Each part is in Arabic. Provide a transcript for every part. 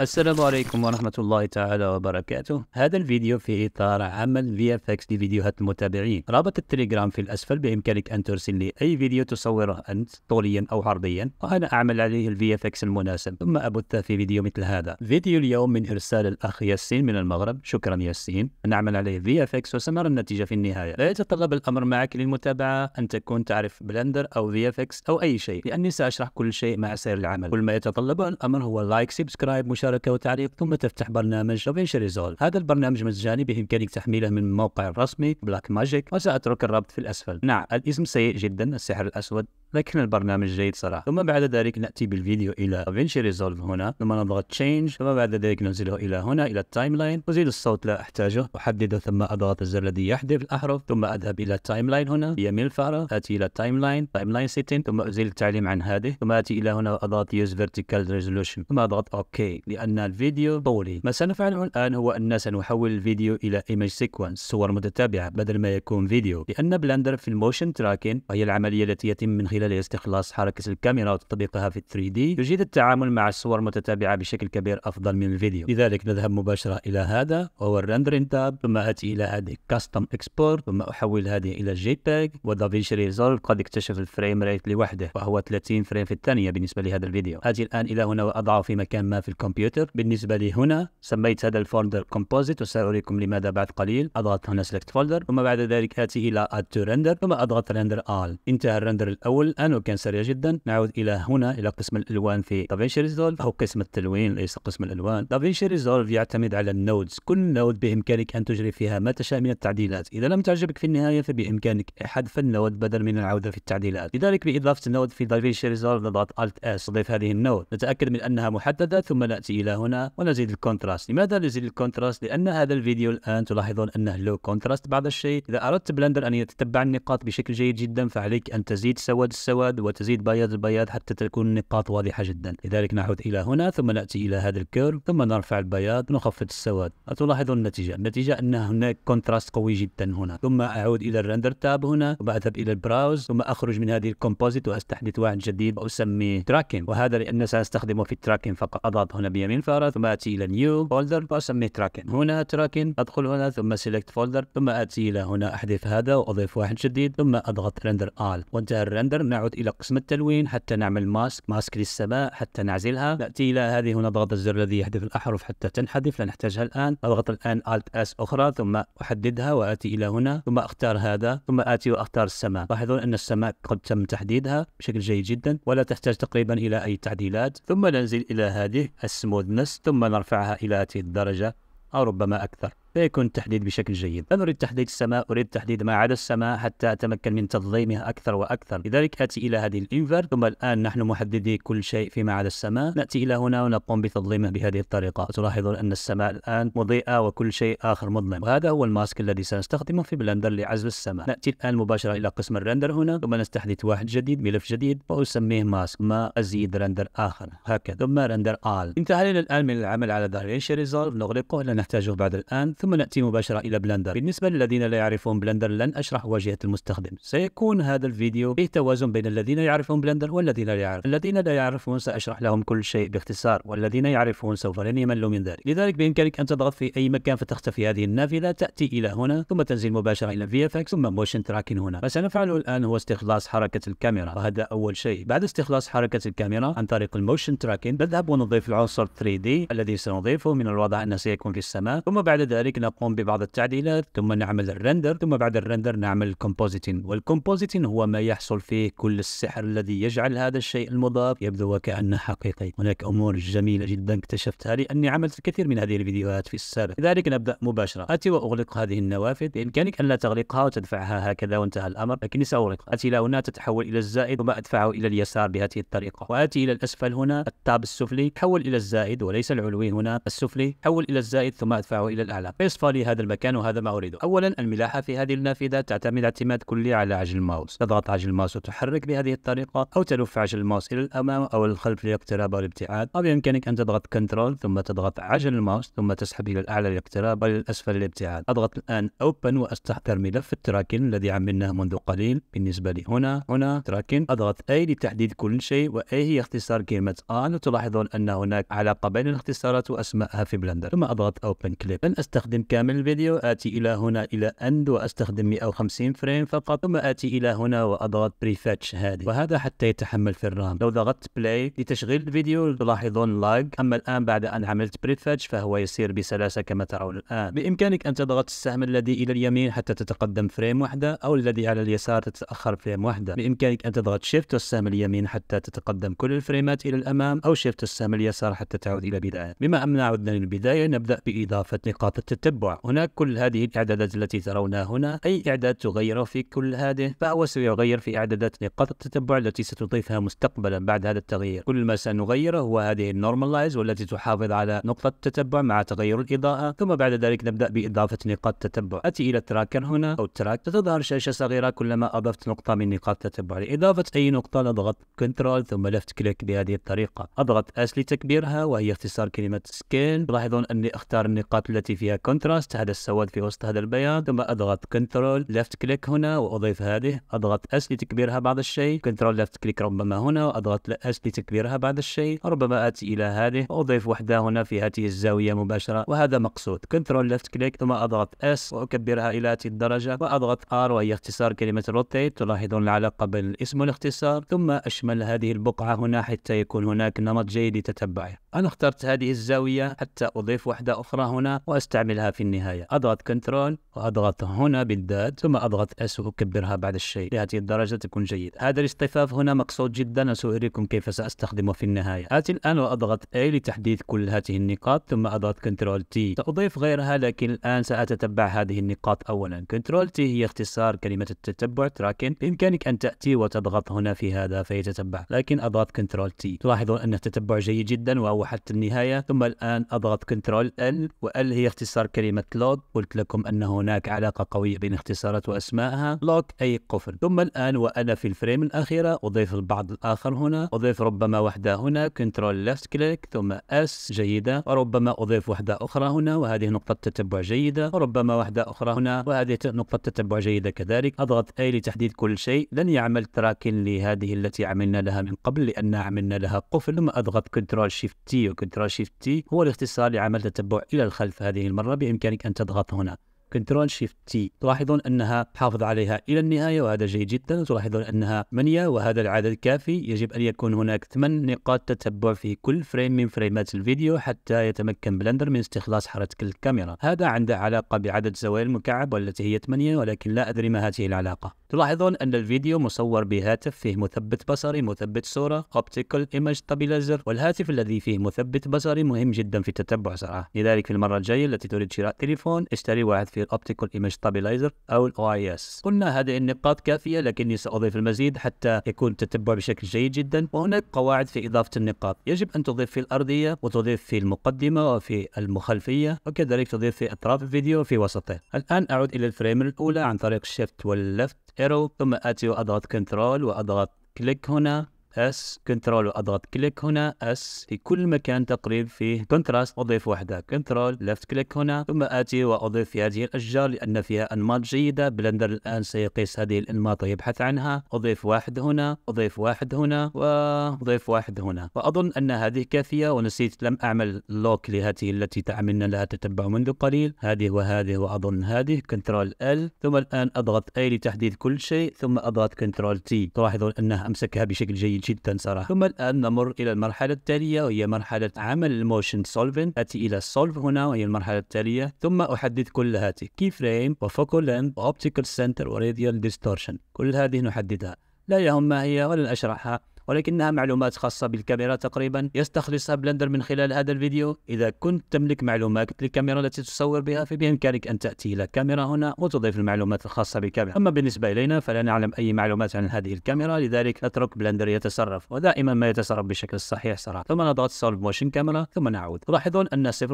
السلام عليكم ورحمة الله تعالى وبركاته هذا الفيديو في إطار عمل VFX لفيديوهات المتابعين رابط التليجرام في الأسفل بإمكانك أن ترسل لي أي فيديو تصوره أنت طوليا أو عرضيا وأنا أعمل عليه ال VFX المناسب ثم أبثه في فيديو مثل هذا فيديو اليوم من إرسال الأخ ياسين من المغرب شكرا ياسين نعمل عليه VFX وسنرى النتيجة في النهاية لا يتطلب الأمر معك للمتابعة أن تكون تعرف بلندر أو VFX أو أي شيء لأني سأشرح كل شيء مع سير العمل كل ما يتطلبه الأمر هو لايك سبسكرايب المشاركه وتعليق ثم تفتح برنامج روبينش ريزولف هذا البرنامج مجاني بامكانك تحميله من الموقع الرسمي بلاك ماجيك وساترك الرابط في الاسفل نعم الاسم سيء جدا السحر الاسود لكن البرنامج جيد صراحه ثم بعد ذلك ناتي بالفيديو الى روبينش ريزولف هنا ثم نضغط تشينج ثم بعد ذلك ننزله الى هنا الى التايم لاين ازيل الصوت لا احتاجه احدده ثم اضغط الزر الذي يحذف الاحرف ثم اذهب الى التايم لاين هنا يمين الفاره اتي الى التايم لاين تايم لاين سيتين ثم ازيل التعليم عن هذه ثم اتي الى هنا واضغط يوز فيرتيكال ريزولوشن ثم اضغط اوكي لأن الفيديو طولي ما سنفعله الآن هو أن سنحول الفيديو إلى Image سيكونس صور متتابعة بدل ما يكون فيديو لأن بلندر في الموشن تراكين وهي العملية التي يتم من خلالها استخلاص حركة الكاميرا وتطبيقها في 3D يجيد التعامل مع الصور المتتابعة بشكل كبير أفضل من الفيديو لذلك نذهب مباشرة إلى هذا وهو الرندرين تاب ثم آتي إلى هذه كاستم اكسبورت ثم أحول هذه إلى جي بيج ودافينشي ريزولف قد اكتشف الفريم ريت لوحده وهو 30 فريم في الثانية بالنسبة لهذا الفيديو آتي الآن إلى هنا وأضعه في مكان ما في الكمبيوتر الكمبيوتر بالنسبه لي هنا سميت هذا الفولدر كومبوزيت وساريكم لماذا بعد قليل اضغط هنا سلكت فولدر ثم بعد ذلك اتي الى اد تو رندر ثم اضغط رندر ال انتهى الرندر الاول الان وكان سريع جدا نعود الى هنا الى قسم الالوان في دافينشي ريزولف او قسم التلوين ليس قسم الالوان دافينشي ريزولف يعتمد على النودز كل نود بامكانك ان تجري فيها ما تشاء من التعديلات اذا لم تعجبك في النهايه فبامكانك حذف النود بدل من العوده في التعديلات لذلك باضافه النود في دافينشي ريزولف نضغط الت اس تضيف هذه النود نتاكد من انها محدده ثم ناتي إلى هنا ونزيد الكونتراست لماذا نزيد الكونتراست لأن هذا الفيديو الآن تلاحظون أنه لو كونتراست بعض الشيء إذا أردت بلندر أن يتتبع النقاط بشكل جيد جدا فعليك أن تزيد سواد السواد وتزيد بياض البياض حتى تكون النقاط واضحة جدا لذلك نعود إلى هنا ثم نأتي إلى هذا الكيرف ثم نرفع البياض نخفض السواد تلاحظون النتيجة النتيجة أن هناك كونتراست قوي جدا هنا ثم أعود إلى الرندر تاب هنا وأذهب إلى البراوز ثم أخرج من هذه الكومبوزيت وأستحدث واحد جديد وأسميه تراكين وهذا لأن سأستخدمه في التراكين فقط أضغط هنا اليمين فارة ثم أتي إلى نيو فولدر وأسميه تراكن هنا تراكن أدخل هنا ثم سيلكت فولدر ثم أتي إلى هنا أحذف هذا وأضيف واحد جديد ثم أضغط رندر آل وانتهى الرندر نعود إلى قسم التلوين حتى نعمل ماسك ماسك للسماء حتى نعزلها نأتي إلى هذه هنا ضغط الزر الذي يحذف الأحرف حتى تنحذف لا نحتاجها الآن أضغط الآن الت اس أخرى ثم أحددها وآتي إلى هنا ثم أختار هذا ثم آتي وأختار السماء لاحظون أن السماء قد تم تحديدها بشكل جيد جدا ولا تحتاج تقريبا إلى أي تعديلات ثم ننزل إلى هذه السماء المودنس ثم نرفعها إلى هذه الدرجة أو ربما أكثر لا يكون التحديد بشكل جيد أنا أريد تحديد السماء أريد تحديد ما عدا السماء حتى أتمكن من تنظيمها أكثر وأكثر لذلك أتي إلى هذه الإنفر ثم الآن نحن محددي كل شيء فيما عدا السماء نأتي إلى هنا ونقوم بتنظيمه بهذه الطريقة تلاحظون أن السماء الآن مضيئة وكل شيء آخر مظلم وهذا هو الماسك الذي سنستخدمه في بلندر لعزل السماء نأتي الآن مباشرة إلى قسم الرندر هنا ثم نستحدث واحد جديد ملف جديد وأسميه ماسك ما أزيد رندر آخر هكذا ثم رندر آل انتهى الآن من العمل على ظهر ريزولف نغلقه لا نحتاجه بعد الآن ثم ناتي مباشره الى بلندر بالنسبه للذين لا يعرفون بلندر لن اشرح واجهه المستخدم سيكون هذا الفيديو فيه توازن بين الذين يعرفون بلندر والذين لا يعرفون الذين لا يعرفون ساشرح لهم كل شيء باختصار والذين يعرفون سوف لن يملوا من ذلك لذلك بامكانك ان تضغط في اي مكان فتختفي هذه النافذه تاتي الى هنا ثم تنزل مباشره الى في اف ثم موشن تراكن هنا ما سنفعله الان هو استخلاص حركه الكاميرا وهذا اول شيء بعد استخلاص حركه الكاميرا عن طريق الموشن تراكن نذهب ونضيف العنصر 3 d الذي سنضيفه من الواضح انه سيكون في السماء ثم بعد ذلك ذلك نقوم ببعض التعديلات ثم نعمل الرندر ثم بعد الرندر نعمل الكومبوزيتين والكومبوزيتين هو ما يحصل فيه كل السحر الذي يجعل هذا الشيء المضاف يبدو وكأنه حقيقي هناك أمور جميلة جدا اكتشفتها لأني عملت الكثير من هذه الفيديوهات في السابق لذلك نبدأ مباشرة أتي وأغلق هذه النوافذ بإمكانك ان لا تغلقها وتدفعها هكذا وانتهى الأمر لكني سأغلقها أتي إلى هنا تتحول إلى الزائد وما أدفعه إلى اليسار بهذه الطريقة وآتي إلى الأسفل هنا التاب السفلي تحول إلى الزائد وليس العلوي هنا السفلي تحول إلى الزائد ثم أدفعه إلى الأعلى اصفى لي هذا المكان وهذا ما أريده أولا الملاحة في هذه النافذة تعتمد اعتماد كلي على عجل الماوس تضغط عجل الماوس وتحرك بهذه الطريقة أو تلف عجل الماوس إلى الأمام أو الخلف للاقتراب والابتعاد أو بإمكانك أن تضغط كنترول ثم تضغط عجل الماوس ثم تسحب إلى الأعلى للاقتراب الاسفل للابتعاد أضغط الآن أوبن وأستحضر ملف التراكن الذي عملناه منذ قليل بالنسبة لي هنا هنا تراكن أضغط أي لتحديد كل شيء وأي هي اختصار كلمة آن وتلاحظون أن هناك علاقة بين الاختصارات وأسمائها في بلندر ثم أضغط أوبن كليب لن أستخدم أستخدم كامل الفيديو آتي إلى هنا إلى أند وأستخدم 150 فريم فقط ثم آتي إلى هنا وأضغط بريفاتش هذه وهذا حتى يتحمل في الرام لو ضغطت بلاي لتشغيل الفيديو تلاحظون لاج أما الآن بعد أن عملت بريفاتش فهو يسير بسلاسة كما ترون الآن بإمكانك أن تضغط السهم الذي إلى اليمين حتى تتقدم فريم واحدة أو الذي على اليسار تتأخر فريم واحدة بإمكانك أن تضغط شيفت والسهم اليمين حتى تتقدم كل الفريمات إلى الأمام أو شيفت السهم اليسار حتى تعود إلى بداية بما أننا عدنا للبداية نبدأ بإضافة نقاط التتبع التتبع هناك كل هذه الإعدادات التي ترونها هنا أي إعداد تغير في كل هذه فهو سيغير في إعدادات نقاط التتبع التي ستضيفها مستقبلا بعد هذا التغيير كل ما سنغيره هو هذه النورماليز والتي تحافظ على نقطة التتبع مع تغير الإضاءة ثم بعد ذلك نبدأ بإضافة نقاط التتبع أتي إلى التراكر هنا أو التراك ستظهر شاشة صغيرة كلما أضفت نقطة من نقاط التتبع لإضافة أي نقطة نضغط كنترول ثم لفت كليك بهذه الطريقة أضغط أس لتكبيرها وهي اختصار كلمة سكيل تلاحظون أني أختار النقاط التي فيها كونتراست هذا السواد في وسط هذا البياض ثم اضغط كنترول ليفت كليك هنا واضيف هذه اضغط اس لتكبيرها بعض الشيء كنترول ليفت كليك ربما هنا واضغط اس لتكبيرها بعض الشيء ربما اتي الى هذه واضيف وحده هنا في هذه الزاويه مباشره وهذا مقصود كنترول ليفت كليك ثم اضغط اس واكبرها الى هذه الدرجه واضغط ار وهي اختصار كلمه روتيت تلاحظون العلاقه بين الاسم والاختصار ثم اشمل هذه البقعه هنا حتى يكون هناك نمط جيد لتتبعه أنا اخترت هذه الزاوية حتى أضيف واحدة أخرى هنا وأستعملها في النهاية أضغط كنترول وأضغط هنا بالذات ثم أضغط S وأكبرها بعد الشيء لهذه الدرجة تكون جيدة هذا الاصطفاف هنا مقصود جدا وسأريكم كيف سأستخدمه في النهاية آتي الآن وأضغط A لتحديث كل هذه النقاط ثم أضغط كنترول T سأضيف غيرها لكن الآن سأتتبع هذه النقاط أولا كنترول T هي اختصار كلمة التتبع تراكن بإمكانك أن تأتي وتضغط هنا في هذا فيتتبع لكن أضغط كنترول T تلاحظون أن التتبع جيد جدا وهو وحتى النهاية ثم الآن أضغط كنترول و وال هي اختصار كلمة لوج قلت لكم أن هناك علاقة قوية بين اختصارات وأسمائها لوج أي قفل ثم الآن وأنا في الفريم الأخيرة أضيف البعض الآخر هنا أضيف ربما وحدة هنا كنترول Left كليك ثم S جيدة وربما أضيف وحدة أخرى هنا وهذه نقطة تتبع جيدة وربما وحدة أخرى هنا وهذه نقطة تتبع جيدة كذلك أضغط A لتحديد كل شيء لن يعمل تراكن لهذه التي عملنا لها من قبل لأن عملنا لها قفل ثم أضغط كنترول شيفت تي وكنترول شيفت تي هو الاختصار لعمل تتبع إلى الخلف هذه المرة بإمكانك أن تضغط هنا كنترول شيفت تي تلاحظون انها حافظ عليها الى النهايه وهذا جيد جدا تلاحظون انها منيه وهذا العدد كافي يجب ان يكون هناك ثمان نقاط تتبع في كل فريم من فريمات الفيديو حتى يتمكن بلندر من استخلاص حركه الكاميرا هذا عنده علاقه بعدد زوايا المكعب والتي هي 8 ولكن لا ادري ما هذه العلاقه تلاحظون أن الفيديو مصور بهاتف فيه مثبت بصري مثبت صورة اوبتيكال ايمج ستابيلايزر والهاتف الذي فيه مثبت بصري مهم جدا في تتبع سرعة لذلك في المرة الجاية التي تريد شراء تليفون اشتري واحد فيه الاوبتيكال ايمج ستابيلايزر أو الاو اي اس قلنا هذه النقاط كافية لكني سأضيف المزيد حتى يكون التتبع بشكل جيد جدا وهناك قواعد في إضافة النقاط يجب أن تضيف في الأرضية وتضيف في المقدمة وفي الخلفية وكذلك تضيف في أطراف الفيديو في وسطه الآن أعود إلى الفريم الأولى عن طريق الشيفت واللفت arrow ثم اتي واضغط كنترول واضغط كليك هنا اس كنترول واضغط كليك هنا اس في كل مكان تقريب فيه كونتراست اضيف وحده كنترول لفت كليك هنا ثم اتي واضيف في هذه الاشجار لان فيها انماط جيده بلندر الان سيقيس هذه الانماط ويبحث عنها اضيف واحد هنا اضيف واحد هنا واضيف واحد هنا واظن ان هذه كافيه ونسيت لم اعمل لوك لهذه التي تعملنا لها تتبع منذ قليل هذه وهذه واظن هذه كنترول ال ثم الان اضغط اي لتحديد كل شيء ثم اضغط كنترول تي تلاحظون انها امسكها بشكل جيد جدا صراحه ثم الان نمر الى المرحله التاليه وهي مرحله عمل الموشن سولفنت اتي الى السولف هنا وهي المرحله التاليه ثم احدد كل هذه كي فريم وفوكال لينث واوبتيكال سنتر وراديال ديستورشن كل هذه نحددها لا يهم ما هي ولن اشرحها ولكنها معلومات خاصة بالكاميرا تقريبا يستخلصها بلندر من خلال هذا الفيديو إذا كنت تملك معلومات للكاميرا التي تصور بها فبإمكانك أن تأتي إلى كاميرا هنا وتضيف المعلومات الخاصة بالكاميرا أما بالنسبة إلينا فلا نعلم أي معلومات عن هذه الكاميرا لذلك نترك بلندر يتصرف ودائما ما يتصرف بشكل صحيح صراحة ثم نضغط سولف موشن كاميرا ثم نعود تلاحظون أن 0.17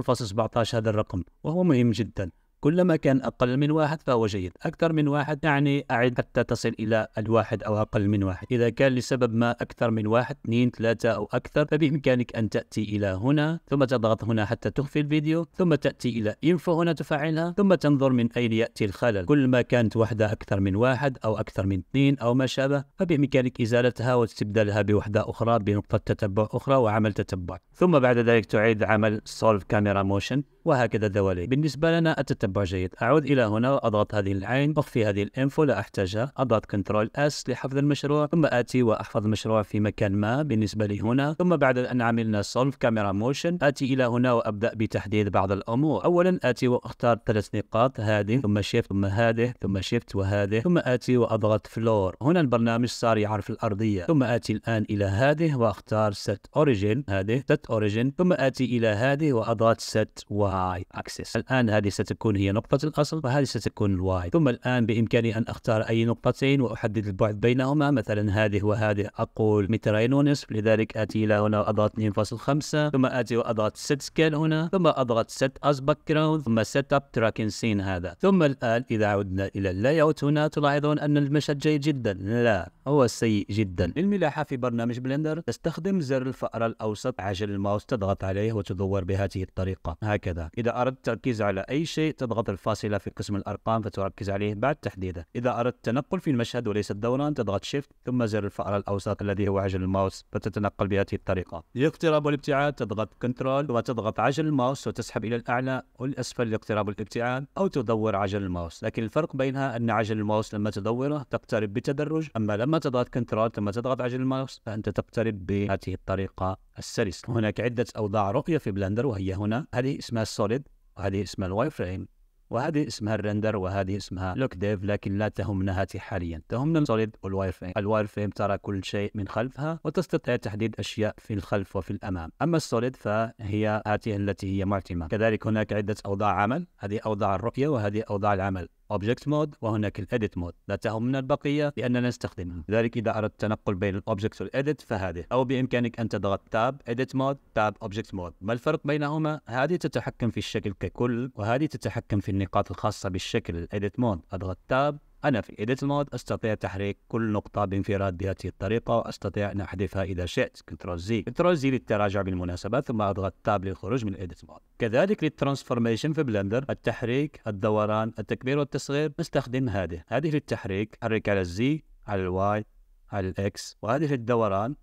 هذا الرقم وهو مهم جدا كلما كان أقل من واحد فهو جيد أكثر من واحد يعني أعد حتى تصل إلى الواحد أو أقل من واحد إذا كان لسبب ما أكثر من واحد اثنين ثلاثة أو أكثر فبإمكانك أن تأتي إلى هنا ثم تضغط هنا حتى تخفي الفيديو ثم تأتي إلى إنفو هنا تفعلها ثم تنظر من أين يأتي الخلل كلما كانت وحدة أكثر من واحد أو أكثر من اثنين أو ما شابه فبإمكانك إزالتها واستبدالها بوحدة أخرى بنقطة تتبع أخرى وعمل تتبع ثم بعد ذلك تعيد عمل سولف كاميرا موشن وهكذا الدواليب بالنسبة لنا التتبع جيد أعود إلى هنا أضغط هذه العين أخفي هذه الإنفو لا أحتاجها أضغط كنترول اس لحفظ المشروع ثم آتي وأحفظ المشروع في مكان ما بالنسبة لي هنا ثم بعد أن عملنا سولف كاميرا موشن آتي إلى هنا وأبدأ بتحديد بعض الأمور أولا آتي وأختار ثلاث نقاط هذه ثم شيفت ثم هذه ثم شيفت وهذه ثم آتي وأضغط فلور هنا البرنامج صار يعرف الأرضية ثم آتي الآن إلى هذه وأختار set origin هذه set origin ثم آتي إلى هذه وأضغط ست الهاي اكسس الان هذه ستكون هي نقطة الاصل وهذه ستكون الواي ثم الان بامكاني ان اختار اي نقطتين واحدد البعد بينهما مثلا هذه وهذه اقول مترين ونصف لذلك اتي الى هنا واضغط 2.5 ثم اتي واضغط سيت سكيل هنا ثم اضغط سيت از باك جراوند ثم سيت اب تراكن سين هذا ثم الان اذا عدنا الى اللاي اوت هنا تلاحظون ان المشهد جيد جدا لا هو سيء جدا للملاحة في برنامج بلندر تستخدم زر الفأرة الأوسط عجل الماوس تضغط عليه وتدور بهذه الطريقة هكذا إذا أردت التركيز على أي شيء تضغط الفاصلة في قسم الأرقام فتركز عليه بعد تحديده إذا أردت التنقل في المشهد وليس الدوران تضغط شيفت ثم زر الفأرة الأوسط الذي هو عجل الماوس فتتنقل بهذه الطريقة الاقتراب والابتعاد تضغط كنترول وتضغط عجل الماوس وتسحب إلى الأعلى والأسفل الاقتراب والابتعاد أو تدور عجل الماوس لكن الفرق بينها أن عجل الماوس لما تدوره تقترب بتدرج أما لما تضغط كنترول ثم تضغط عجل الماوس فأنت تقترب بهذه الطريقة السلس هناك عدة أوضاع رقية في بلندر وهي هنا هذه اسمها السوليد وهذه اسمها الواي فريم وهذه اسمها الرندر وهذه اسمها لوك ديف لكن لا تهمنا هاتي حاليا تهمنا السوليد والواير فريم الواير فريم ترى كل شيء من خلفها وتستطيع تحديد اشياء في الخلف وفي الامام اما السوليد فهي هاته التي هي معتمه كذلك هناك عده اوضاع عمل هذه اوضاع الرقيه وهذه اوضاع العمل Object Mode وهناك Edit Mode لا تهم من البقية لأننا نستخدمها لذلك إذا أردت التنقل بين الأوبجكت والإديت فهذه أو بإمكانك أن تضغط Tab Edit Mode Tab Object Mode ما الفرق بينهما؟ هذه تتحكم في الشكل ككل وهذه تتحكم في النقاط الخاصة بالشكل Edit Mode أضغط Tab أنا في إيديت مود أستطيع تحريك كل نقطة بانفراد بهذه الطريقة وأستطيع أن أحذفها إذا شئت كنترول زي كنترول زي للتراجع بالمناسبة ثم أضغط تاب للخروج من إيديت مود كذلك للترانسفورميشن في بلندر التحريك الدوران التكبير والتصغير نستخدم هذه هذه للتحريك حرك على الزي على الواي على الإكس وهذه للدوران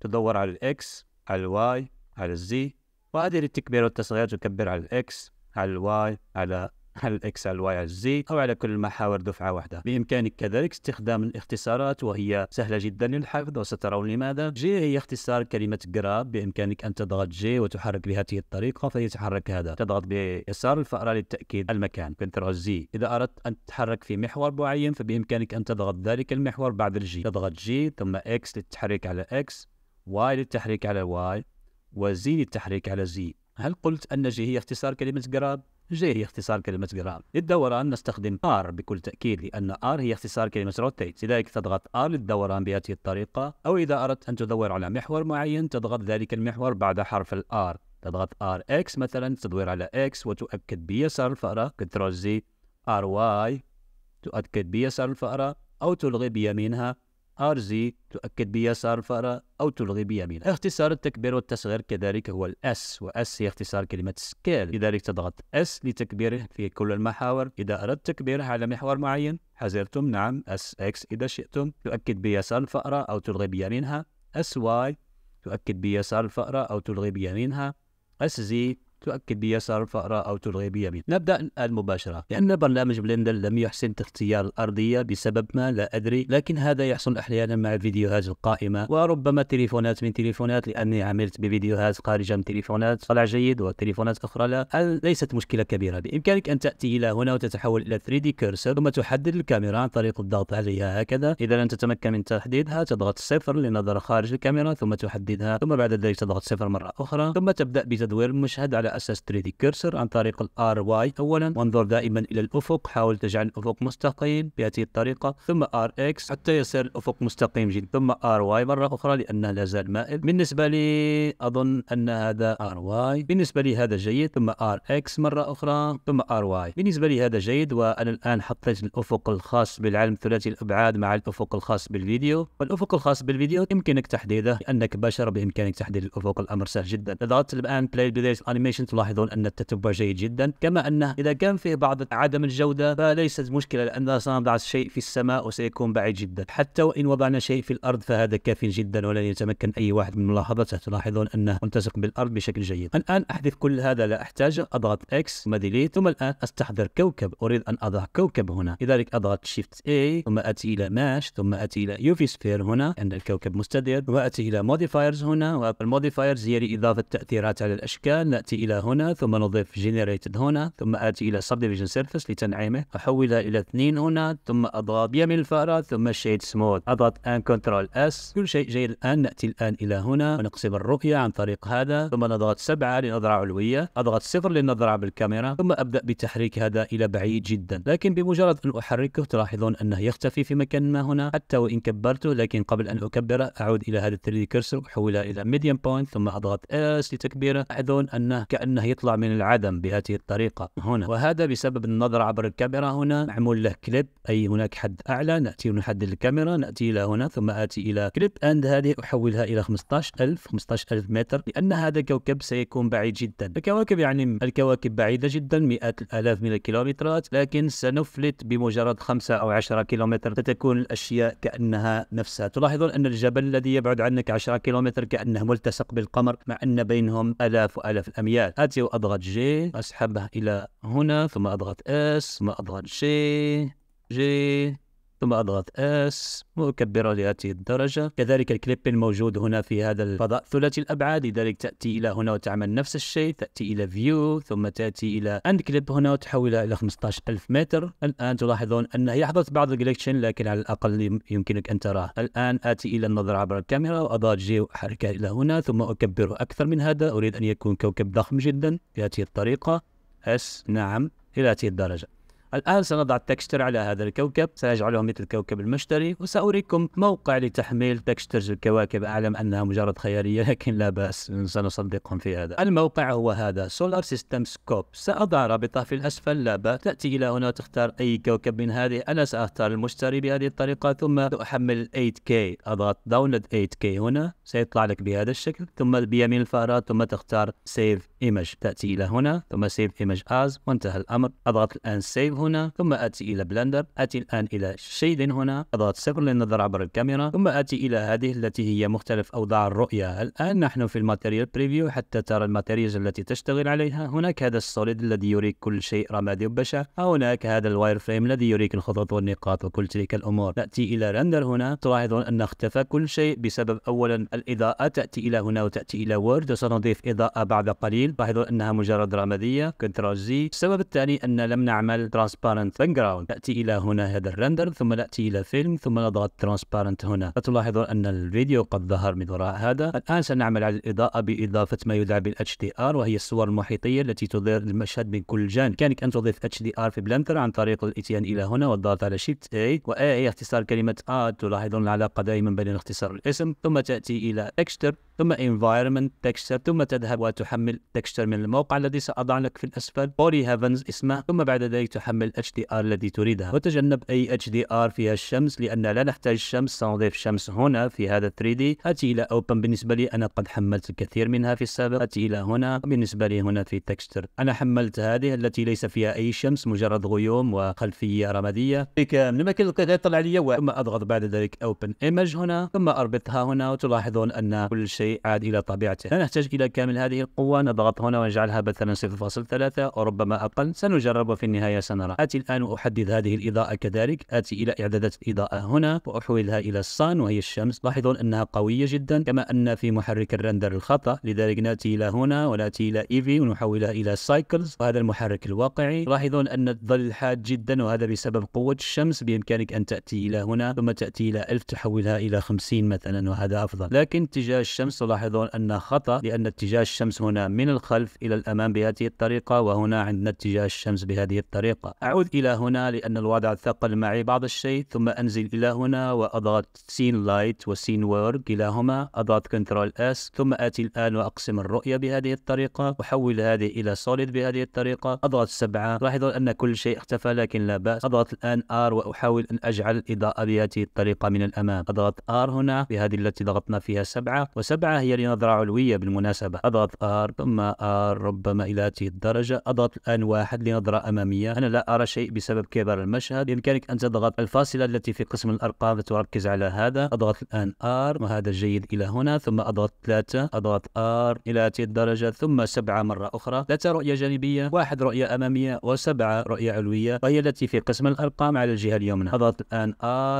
تدور على الإكس على الواي على الزي وهذه للتكبير والتصغير تكبر على الإكس على الواي على كحل الاكس على الواي على زي او على كل المحاور دفعه واحده بامكانك كذلك استخدام الاختصارات وهي سهله جدا للحفظ وسترون لماذا جي هي اختصار كلمه جراب بامكانك ان تضغط جي وتحرك بهذه الطريقه فيتحرك هذا تضغط بيسار الفأرة للتاكيد المكان كنترول زي إذا أردت أن تتحرك في محور معين فبإمكانك أن تضغط ذلك المحور بعد الجي تضغط جي ثم إكس للتحريك على إكس واي للتحريك على واي وزي للتحريك على زي هل قلت أن جي هي اختصار كلمة جراب؟ جي هي اختصار كلمة جرام للدوران نستخدم R بكل تأكيد لأن R هي اختصار كلمة روتيت لذلك تضغط R للدوران بهذه الطريقة أو إذا أردت أن تدور على محور معين تضغط ذلك المحور بعد حرف ال R تضغط RX مثلا تدور على X وتؤكد بيسار الفأرة Ctrl Z RY تؤكد بيسار الفأرة أو تلغي بيمينها ار زي تؤكد بيسار الفأرة أو تلغي بيمين اختصار التكبير والتصغير كذلك هو الاس واس هي اختصار كلمة سكيل لذلك تضغط اس لتكبيره في كل المحاور إذا أردت تكبيره على محور معين حذرتم نعم اس اكس إذا شئتم تؤكد بيسار الفأرة أو تلغي بيمينها اس واي تؤكد بيسار الفأرة أو تلغي بيمينها اس زي تؤكد بيسار فأرة أو تلغي بيمين نبدأ الآن مباشرة لأن برنامج بلندر لم يحسن تختيار الأرضية بسبب ما لا أدري لكن هذا يحصل أحيانا مع الفيديوهات القائمة وربما تليفونات من تليفونات لأني عملت بفيديوهات خارجة من تليفونات طلع جيد وتليفونات أخرى لا ليست مشكلة كبيرة بإمكانك أن تأتي إلى هنا وتتحول إلى 3D كيرسر ثم تحدد الكاميرا عن طريق الضغط عليها هكذا إذا لم تتمكن من تحديدها تضغط صفر لنظر خارج الكاميرا ثم تحددها ثم بعد ذلك تضغط صفر مرة أخرى ثم تبدأ بتدوير المشهد على أساس 3 دي كيرسر عن طريق الـ RY أولا وانظر دائما إلى الأفق حاول تجعل الأفق مستقيم بهذه الطريقة ثم RX حتى يصير الأفق مستقيم جدا ثم RY مرة أخرى لأنه لا زال مائل بالنسبة لي أظن أن هذا RY بالنسبة لي هذا جيد ثم RX مرة أخرى ثم RY بالنسبة لي هذا جيد وأنا الآن حطيت الأفق الخاص بالعلم ثلاثي الأبعاد مع الأفق الخاص بالفيديو والأفق الخاص بالفيديو يمكنك تحديده لأنك بشر بإمكانك تحديد الأفق الأمر سهل جدا إذا ضغطت الآن بلاي بداية الأنيميشن الانيميشن تلاحظون ان التتبع جيد جدا كما انه اذا كان فيه بعض عدم الجوده فليست مشكله لان سنضع شيء في السماء وسيكون بعيد جدا حتى وان وضعنا شيء في الارض فهذا كاف جدا ولن يتمكن اي واحد من ملاحظته تلاحظون انه ملتصق بالارض بشكل جيد الان احذف كل هذا لا احتاجه اضغط اكس ثم ديليت ثم الان استحضر كوكب اريد ان اضع كوكب هنا لذلك اضغط شيفت اي ثم اتي الى ماش ثم اتي الى يوفي سفير هنا ان الكوكب مستدير واتي الى موديفايرز هنا والموديفايرز هي لاضافه تاثيرات على الاشكال ناتي الى هنا ثم نضيف generated هنا ثم آتي إلى subdivision surface لتنعيمه أحولها إلى 2 هنا ثم أضغط بيمين الفأرة ثم shade smooth أضغط أن كنترول S كل شيء جيد الآن نأتي الآن إلى هنا ونقسم الرؤية عن طريق هذا ثم نضغط 7 لنظرة علوية أضغط صفر للنظرة بالكاميرا ثم أبدأ بتحريك هذا إلى بعيد جدا لكن بمجرد أن أحركه تلاحظون أنه يختفي في مكان ما هنا حتى وإن كبرته لكن قبل أن أكبره أعود إلى هذا 3D كرسر وأحولها إلى medium point ثم أضغط S لتكبيره تلاحظون أنه كأنه يطلع من العدم بهذه الطريقة هنا وهذا بسبب النظر عبر الكاميرا هنا معمول له كليب أي هناك حد أعلى نأتي ونحدد الكاميرا نأتي إلى هنا ثم آتي إلى كليب أند هذه أحولها إلى 15000 15000 متر لأن هذا الكوكب سيكون بعيد جدا الكواكب يعني الكواكب بعيدة جدا مئات الآلاف من الكيلومترات لكن سنفلت بمجرد 5 أو 10 كيلومتر ستكون الأشياء كأنها نفسها تلاحظون أن الجبل الذي يبعد عنك 10 كيلومتر كأنه ملتصق بالقمر مع أن بينهم آلاف وآلاف الأميال الجات آتي وأضغط جي أسحبها إلى هنا ثم أضغط اس ثم أضغط جي جي ثم أضغط اس وأكبره لهذه الدرجة كذلك الكليب الموجود هنا في هذا الفضاء ثلاثي الأبعاد لذلك تأتي إلى هنا وتعمل نفس الشيء تأتي إلى فيو ثم تأتي إلى أند كليب هنا وتحولها إلى 15000 متر الآن تلاحظون أن هي بعض الجليكشن لكن على الأقل يمكنك أن تراه الآن آتي إلى النظر عبر الكاميرا وأضغط جي وأحركها إلى هنا ثم أكبره أكثر من هذا أريد أن يكون كوكب ضخم جدا بهذه الطريقة اس نعم إلى هذه الدرجة الآن سنضع التكستر على هذا الكوكب سأجعله مثل كوكب المشتري وسأريكم موقع لتحميل تكسترز الكواكب أعلم أنها مجرد خيالية لكن لا بأس سنصدقهم في هذا الموقع هو هذا سولار سيستم سكوب سأضع رابطة في الأسفل لا بأس تأتي إلى هنا تختار أي كوكب من هذه أنا سأختار المشتري بهذه الطريقة ثم احمل 8 8K أضغط داونلود 8K هنا سيطلع لك بهذا الشكل ثم بيمين الفأرة ثم تختار سيف Image تأتي إلى هنا ثم سيف Image از وانتهى الأمر أضغط الآن سيف هنا ثم أتي إلى بلندر أتي الآن إلى شيد هنا أضغط صفر للنظر عبر الكاميرا ثم أتي إلى هذه التي هي مختلف أوضاع الرؤية الآن نحن في الماتيريال بريفيو حتى ترى الماتيريالز التي تشتغل عليها هناك هذا السوليد الذي يريك كل شيء رمادي وبشع هناك هذا الواير فريم الذي يريك الخطوط والنقاط وكل تلك الأمور نأتي إلى رندر هنا تلاحظون أن اختفى كل شيء بسبب أولا الإضاءة تأتي إلى هنا وتأتي إلى وورد وسنضيف إضاءة بعد قليل لاحظوا أنها مجرد رمادية كنترول زي السبب الثاني أن لم نعمل ترانس ترانسبارنت باك جراوند نأتي إلى هنا هذا الرندر ثم نأتي إلى فيلم ثم نضغط ترانسبارنت هنا ستلاحظ أن الفيديو قد ظهر من وراء هذا الآن سنعمل على الإضاءة بإضافة ما يدعى بال ار وهي الصور المحيطية التي تظهر المشهد من كل جانب كانك أن تضيف اتش دي ار في بلندر عن طريق الإتيان إلى هنا والضغط على شيفت اي و هي اختصار كلمة اد تلاحظون العلاقة دائما بين اختصار الاسم ثم تأتي إلى تكستر ثم Environment Texture ثم تذهب وتحمل Texture من الموقع الذي سأضع لك في الأسفل Body Heavens اسمه ثم بعد ذلك تحمل الخدمة ال HDR التي تريدها وتجنب أي HDR فيها الشمس لأن لا نحتاج الشمس سنضيف شمس هنا في هذا 3D أتي إلى Open بالنسبة لي أنا قد حملت الكثير منها في السابق أتي إلى هنا بالنسبة لي هنا في تكستر أنا حملت هذه التي ليس فيها أي شمس مجرد غيوم وخلفية رمادية بكامل المكان القطعي طلع لي ثم أضغط بعد ذلك Open Image هنا ثم أربطها هنا وتلاحظون أن كل شيء عاد إلى طبيعته لا نحتاج إلى كامل هذه القوة نضغط هنا ونجعلها مثلا 0.3 وربما أقل سنجرب وفي النهاية سنرى آتي الآن وأحدد هذه الإضاءة كذلك آتي إلى إعدادات الإضاءة هنا وأحولها إلى الصان وهي الشمس لاحظون أنها قوية جدا كما أن في محرك الرندر الخطأ لذلك نأتي إلى هنا ونأتي إلى إيفي e ونحولها إلى سايكلز وهذا المحرك الواقعي لاحظون أن الظل حاد جدا وهذا بسبب قوة الشمس بإمكانك أن تأتي إلى هنا ثم تأتي إلى 1000 تحولها إلى 50 مثلا وهذا أفضل لكن اتجاه الشمس تلاحظون أن خطأ لأن اتجاه الشمس هنا من الخلف إلى الأمام بهذه الطريقة وهنا عندنا اتجاه الشمس بهذه الطريقة أعود إلى هنا لأن الوضع ثقل معي بعض الشيء ثم أنزل إلى هنا وأضغط سين لايت وسين وورد كلاهما أضغط كنترول اس ثم آتي الآن وأقسم الرؤية بهذه الطريقة أحول هذه إلى سوليد بهذه الطريقة أضغط سبعة لاحظوا أن كل شيء اختفى لكن لا بأس أضغط الآن R وأحاول أن أجعل الإضاءة بهذه الطريقة من الأمام أضغط R هنا بهذه التي ضغطنا فيها سبعة وسبعة هي لنظرة علوية بالمناسبة أضغط R ثم R ربما إلى هذه الدرجة أضغط الآن واحد لنظرة أمامية أنا لا أرى شيء بسبب كبر المشهد بإمكانك أن تضغط الفاصلة التي في قسم الأرقام لتركز على هذا أضغط الآن R وهذا جيد إلى هنا ثم أضغط 3 أضغط R إلى هذه الدرجة ثم 7 مرة أخرى 3 رؤية جانبية واحد رؤية أمامية وسبعة رؤية علوية وهي التي في قسم الأرقام على الجهة اليمنى أضغط الآن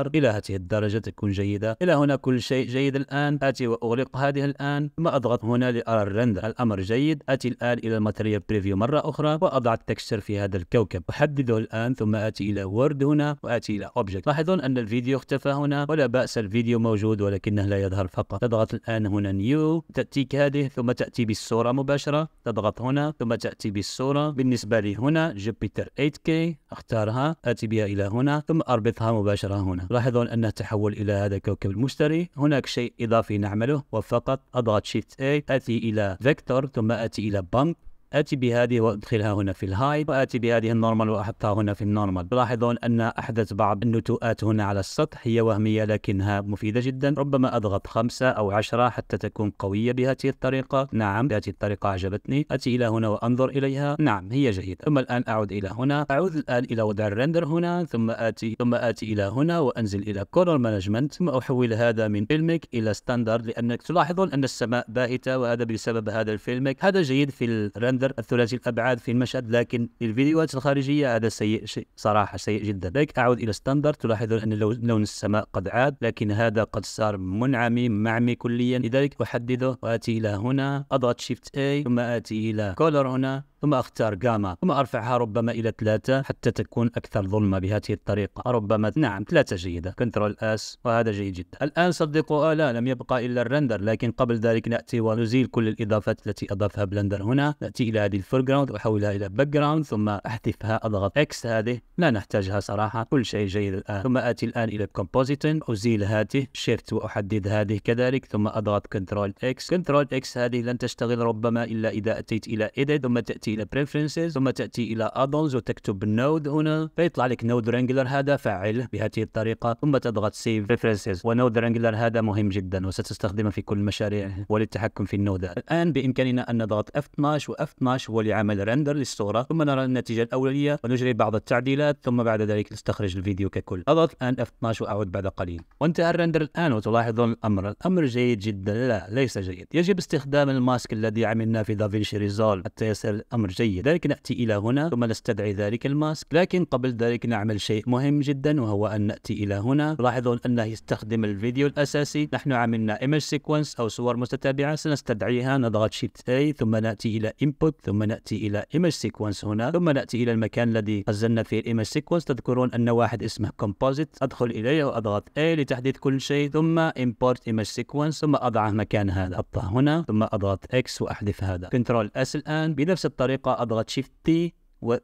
R إلى هذه الدرجة تكون جيدة إلى هنا كل شيء جيد الآن آتي وأغلق هذه الآن ثم أضغط هنا لأرى الرندر الأمر جيد آتي الآن إلى الماتريال بريفيو مرة أخرى وأضع التكستر في هذا الكوكب أحدد أحدده الآن ثم آتي إلى وورد هنا وآتي إلى اوبجكت لاحظون أن الفيديو اختفى هنا ولا بأس الفيديو موجود ولكنه لا يظهر فقط تضغط الآن هنا نيو تأتيك هذه ثم تأتي بالصورة مباشرة تضغط هنا ثم تأتي بالصورة بالنسبة لي هنا جوبيتر 8K أختارها آتي بها إلى هنا ثم أربطها مباشرة هنا لاحظون أنه تحول إلى هذا كوكب المشتري هناك شيء إضافي نعمله وفقط أضغط شيفت اي آتي إلى فيكتور ثم آتي إلى Bump آتي بهذه وأدخلها هنا في الهاي وآتي بهذه النورمال وأحطها هنا في النورمال تلاحظون أن أحدث بعض النتوءات هنا على السطح هي وهمية لكنها مفيدة جدا ربما أضغط خمسة أو عشرة حتى تكون قوية بهذه الطريقة نعم بهذه الطريقة عجبتني أتي إلى هنا وأنظر إليها نعم هي جيدة ثم الآن أعود إلى هنا أعود الآن إلى وضع الرندر هنا ثم آتي ثم آتي إلى هنا وأنزل إلى كولر مانجمنت ثم أحول هذا من فيلمك إلى ستاندرد لأنك تلاحظون أن السماء باهتة وهذا بسبب هذا الفيلمك هذا جيد في الرندر قدر الثلاثي الابعاد في المشهد لكن الفيديوهات الخارجيه هذا سيء شيء صراحه سيء جدا لذلك اعود الى ستاندرد تلاحظون ان لون السماء قد عاد لكن هذا قد صار منعمي معمي كليا لذلك احدده واتي الى هنا اضغط شيفت اي ثم اتي الى كولر هنا ثم أختار جاما ثم أرفعها ربما إلى ثلاثة حتى تكون أكثر ظلمة بهذه الطريقة ربما نعم ثلاثة جيدة كنترول اس وهذا جيد جدا الآن صدقوا آه، لا لم يبقى إلا الرندر لكن قبل ذلك نأتي ونزيل كل الإضافات التي أضافها بلندر هنا نأتي إلى هذه الفورجراوند وأحولها إلى باك جراوند ثم أحذفها أضغط اكس هذه لا نحتاجها صراحة كل شيء جيد الآن ثم آتي الآن إلى كومبوزيتن أزيل هذه شيفت وأحدد هذه كذلك ثم أضغط كنترول اكس كنترول اكس هذه لن تشتغل ربما إلا إذا أتيت إلى إيديت ثم تأتي إلى Preferences ثم تأتي ادونز وتكتب نود هنا فيطلع لك نود رانجلر هذا فعل بهذه الطريقة ثم تضغط Save Preferences ونود رانجلر هذا مهم جدا وستستخدمه في كل المشاريع وللتحكم في النودات الآن بإمكاننا أن نضغط F12 و F12 هو لعمل رندر للصورة ثم نرى النتيجة الأولية ونجري بعض التعديلات ثم بعد ذلك نستخرج الفيديو ككل أضغط الآن F12 وأعود بعد قليل وانتهى الرندر الآن وتلاحظون الأمر الأمر جيد جدا لا ليس جيد يجب استخدام الماسك الذي عملناه في دافينشي ريزول حتى يصير الأمر الأمر جيد لذلك نأتي إلى هنا ثم نستدعي ذلك الماسك لكن قبل ذلك نعمل شيء مهم جدا وهو أن نأتي إلى هنا لاحظون أنه يستخدم الفيديو الأساسي نحن عملنا image sequence أو صور متتابعة سنستدعيها نضغط shift A ثم نأتي إلى input ثم نأتي إلى image sequence هنا ثم نأتي إلى المكان الذي خزنا فيه image sequence تذكرون أن واحد اسمه composite أدخل إليه وأضغط A لتحديث كل شيء ثم import image sequence ثم أضعه مكان هذا أضغط هنا ثم أضغط X وأحذف هذا كنترول S الآن بنفس الطريقة الطريقة أضغط شيفت تي و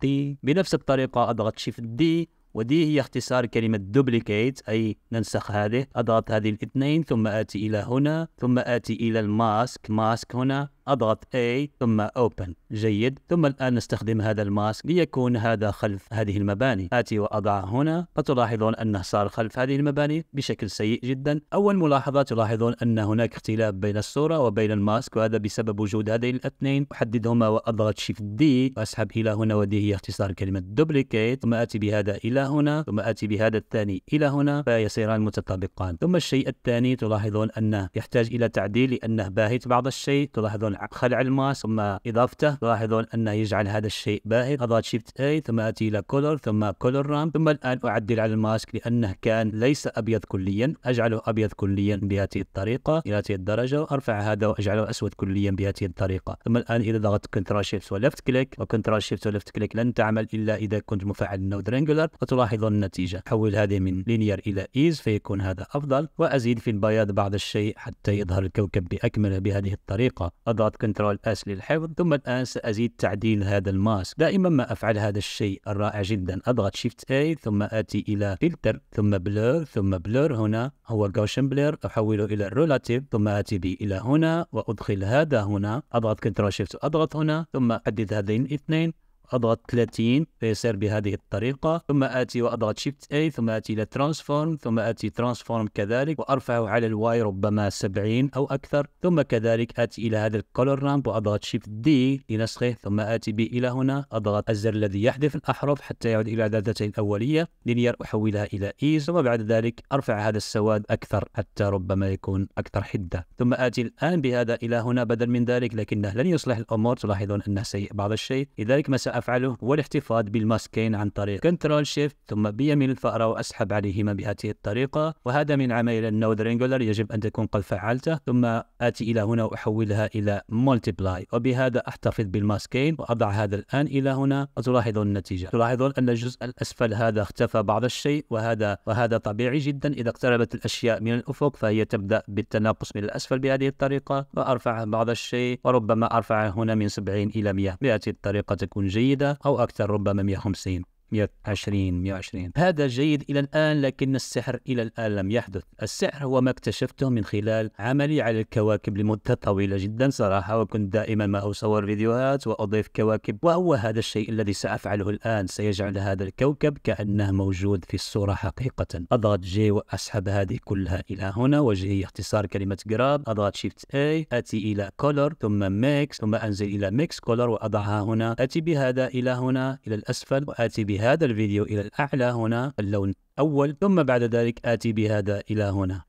تي بنفس الطريقة أضغط شيفت دي ودي هي اختصار كلمة duplicate أي ننسخ هذه أضغط هذه الاثنين ثم آتي إلى هنا ثم آتي إلى الماسك ماسك هنا أضغط A ثم Open جيد ثم الآن نستخدم هذا الماسك ليكون هذا خلف هذه المباني آتي وأضعه هنا فتلاحظون أنه صار خلف هذه المباني بشكل سيء جدا أول ملاحظة تلاحظون أن هناك اختلاف بين الصورة وبين الماسك وهذا بسبب وجود هذين الاثنين أحددهما وأضغط شيفت دي وأسحب إلى هنا ودي هي اختصار كلمة دوبليكيت ثم آتي بهذا إلى هنا ثم آتي بهذا الثاني إلى هنا فيصيران متطابقان ثم الشيء الثاني تلاحظون أنه يحتاج إلى تعديل لأنه باهت بعض الشيء تلاحظون خلع الماس ثم اضافته لاحظون انه يجعل هذا الشيء باهت اضغط شيفت اي ثم اتي الى كولر ثم كولر رام ثم الان اعدل على الماسك لانه كان ليس ابيض كليا اجعله ابيض كليا بهذه الطريقه الى هذه الدرجه وارفع هذا واجعله اسود كليا بهذه الطريقه ثم الان اذا ضغطت كنترول شيفت ولفت كليك وكنترول شيفت ولفت كليك لن تعمل الا اذا كنت مفعل نود رينجلر وتلاحظون النتيجه حول هذه من لينير الى ايز فيكون هذا افضل وازيد في البياض بعض الشيء حتى يظهر الكوكب باكمله بهذه الطريقه اضغط ضغط كنترول اس للحفظ ثم الآن سأزيد تعديل هذا الماسك دائما ما أفعل هذا الشيء الرائع جدا أضغط شيفت اي ثم آتي إلى فلتر ثم بلور ثم بلور هنا هو جوشن بلور أحوله إلى الرولاتيف ثم آتي به إلى هنا وأدخل هذا هنا أضغط كنترول شيفت أضغط هنا ثم أحدد هذين الاثنين اضغط 30 فيصير بهذه الطريقه ثم اتي واضغط شيفت اي ثم اتي الى ترانسفورم ثم اتي ترانسفورم كذلك وارفعه على الواي ربما 70 او اكثر ثم كذلك اتي الى هذا الكولر رامب واضغط شيفت دي لنسخه ثم اتي به الى هنا اضغط الزر الذي يحذف الاحرف حتى يعود الى اعداداته الاوليه لينير احولها الى ايز e، ثم بعد ذلك ارفع هذا السواد اكثر حتى ربما يكون اكثر حده ثم اتي الان بهذا الى هنا بدل من ذلك لكنه لن يصلح الامور تلاحظون انه سيء بعض الشيء لذلك مساء افعله أفعله والاحتفاظ بالماسكين عن طريق كنترول شيفت ثم بيمين الفأرة وأسحب عليهما بهذه الطريقة وهذا من عمل النود رينجولر يجب أن تكون قد فعلته ثم آتي إلى هنا وأحولها إلى مولتيبلاي وبهذا أحتفظ بالماسكين وأضع هذا الآن إلى هنا وتلاحظون النتيجة تلاحظون أن الجزء الأسفل هذا اختفى بعض الشيء وهذا وهذا طبيعي جدا إذا اقتربت الأشياء من الأفق فهي تبدأ بالتناقص من الأسفل بهذه الطريقة وأرفع بعض الشيء وربما أرفع هنا من 70 إلى 100 بهذه الطريقة تكون جيدة جديدة أو أكثر ربما 150 120 120 هذا جيد إلى الآن لكن السحر إلى الآن لم يحدث السحر هو ما اكتشفته من خلال عملي على الكواكب لمدة طويلة جدا صراحة وكنت دائما ما أصور فيديوهات وأضيف كواكب وهو هذا الشيء الذي سأفعله الآن سيجعل هذا الكوكب كأنه موجود في الصورة حقيقة أضغط جي وأسحب هذه كلها إلى هنا وجي اختصار كلمة جراب أضغط شيفت اي أتي إلى كولر ثم ميكس ثم أنزل إلى ميكس كولر وأضعها هنا أتي بهذا إلى هنا إلى الأسفل وأتي به بهذا الفيديو إلى الأعلى هنا اللون الأول ثم بعد ذلك آتي بهذا إلى هنا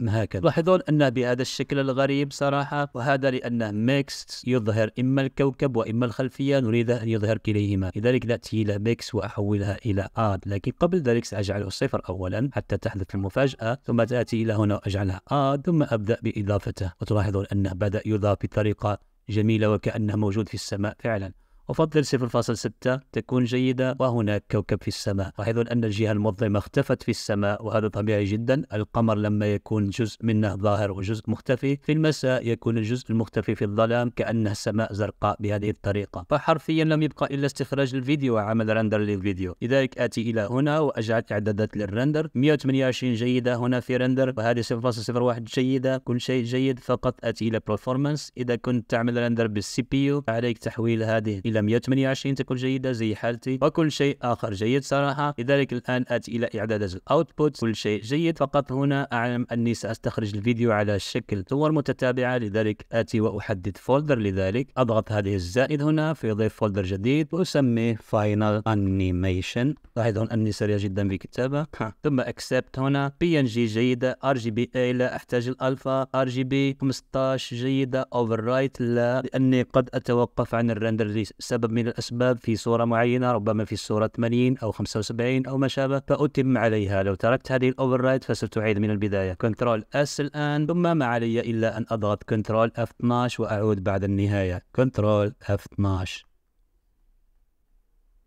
هكذا تلاحظون أنه بهذا الشكل الغريب صراحة وهذا لأنه ميكس يظهر إما الكوكب وإما الخلفية نريد أن يظهر كليهما لذلك نأتي إلى ميكس وأحولها إلى آد لكن قبل ذلك سأجعله صفر أولا حتى تحدث المفاجأة ثم تأتي إلى هنا وأجعلها آد ثم أبدأ بإضافته وتلاحظون أنه بدأ يضاف بطريقة جميلة وكأنه موجود في السماء فعلا أفضل 0.6 تكون جيدة وهناك كوكب في السماء وحيث أن الجهة المظلمة اختفت في السماء وهذا طبيعي جدا القمر لما يكون جزء منه ظاهر وجزء مختفي في المساء يكون الجزء المختفي في الظلام كأنه السماء زرقاء بهذه الطريقة فحرفيا لم يبقى إلا استخراج الفيديو وعمل رندر للفيديو لذلك آتي إلى هنا وأجعل إعدادات للرندر 128 جيدة هنا في رندر وهذه 0.01 جيدة كل شيء جيد فقط آتي إلى performance إذا كنت تعمل رندر بالسي بي يو عليك تحويل هذه إلى 128 تكون جيدة زي حالتي وكل شيء آخر جيد صراحة لذلك الآن آتي إلى إعدادات الأوتبوت كل شيء جيد فقط هنا أعلم أني سأستخرج الفيديو على شكل صور متتابعة لذلك آتي وأحدد فولدر لذلك أضغط هذه الزائد هنا في ضيف فولدر جديد وأسميه فاينل أنيميشن لاحظون أني سريع جدا في الكتابة ثم أكسبت هنا بي إن جي جيدة ار جي بي اي لا أحتاج الألفا ار جي بي 15 جيدة أوفر رايت لا لأني قد أتوقف عن الرندر سبب من الأسباب في صورة معينة ربما في الصورة 80 أو 75 أو ما شابه فأتم عليها لو تركت هذه الأوفر رايد فستعيد من البداية كنترول اس الآن ثم ما علي إلا أن أضغط كنترول F12 وأعود بعد النهاية كنترول F12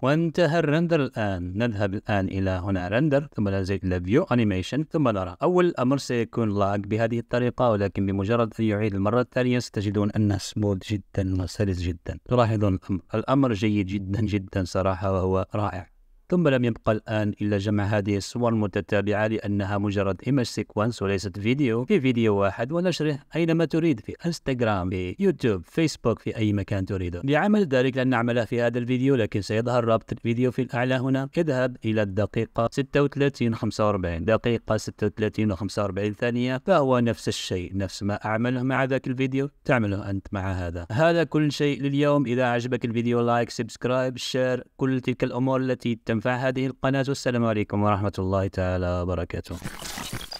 وانتهى الرندر الآن نذهب الآن إلى هنا رندر ثم نزيد إلى فيو أنيميشن ثم نرى أول أمر سيكون لاج بهذه الطريقة ولكن بمجرد أن يعيد المرة الثانية ستجدون أنه سموث جدا وسلس جدا تلاحظون الأمر الأمر جيد جدا جدا صراحة وهو رائع ثم لم يبقى الآن إلا جمع هذه الصور المتتابعة لأنها مجرد image سيكونس وليست فيديو في فيديو واحد ونشره أينما تريد في انستغرام في يوتيوب فيسبوك في أي مكان تريده لعمل ذلك لن نعمله في هذا الفيديو لكن سيظهر رابط الفيديو في الأعلى هنا اذهب إلى الدقيقة 36 45 دقيقة 36 و 45 ثانية فهو نفس الشيء نفس ما أعمله مع ذاك الفيديو تعمله أنت مع هذا هذا كل شيء لليوم إذا عجبك الفيديو لايك سبسكرايب شير كل تلك الأمور التي تم تنفع هذه القناة والسلام عليكم ورحمة الله تعالى وبركاته